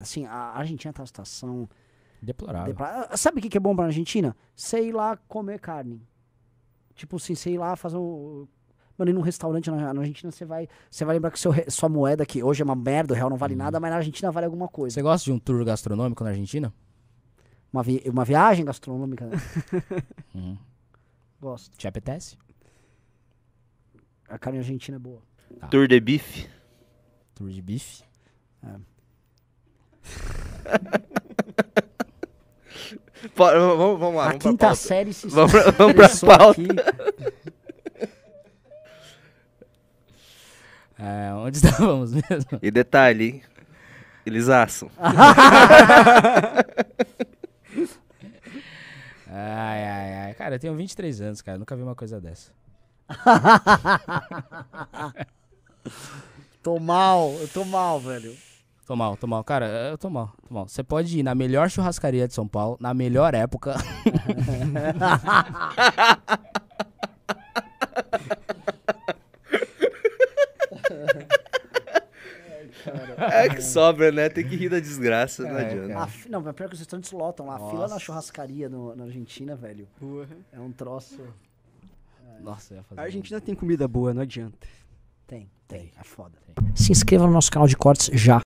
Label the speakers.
Speaker 1: Assim, a Argentina tá na situação. Deplorável. Ah, sabe o que, que é bom pra Argentina? Sei lá comer carne. Tipo assim, sei lá fazer um. Mano, ir num restaurante na, na Argentina, você vai, você vai lembrar que seu, sua moeda, que hoje é uma merda, o real não vale uhum. nada, mas na Argentina vale alguma coisa. Você gosta de um tour gastronômico na Argentina? Uma, vi uma viagem gastronômica? Né? Gosto.
Speaker 2: Te apetece?
Speaker 1: A carne argentina é boa.
Speaker 2: Tá. Tour de bife? Tour de bife? É vamos, vamos, lá. A vamos quinta pra série se Vamos, vamos pra pauta. é, onde estávamos mesmo? E detalhe, eles assam. ai, ai, ai. Cara, eu tenho 23 anos, cara. Nunca vi uma coisa dessa. tô mal, eu tô mal, velho. Tô mal, tô mal. Cara, eu tô mal, tô mal. Você pode ir na melhor churrascaria de São Paulo, na melhor época. É que sobra, né? Tem que rir da desgraça, não é, adianta.
Speaker 1: Não, mas é pior que os restaurantes lotam lá. A fila na churrascaria no- na Argentina, velho, é um troço... É.
Speaker 2: Nossa, ia fazer. A
Speaker 1: Argentina tem comida boa, não adianta. Tem, tem, é foda. Se inscreva no nosso canal de cortes já.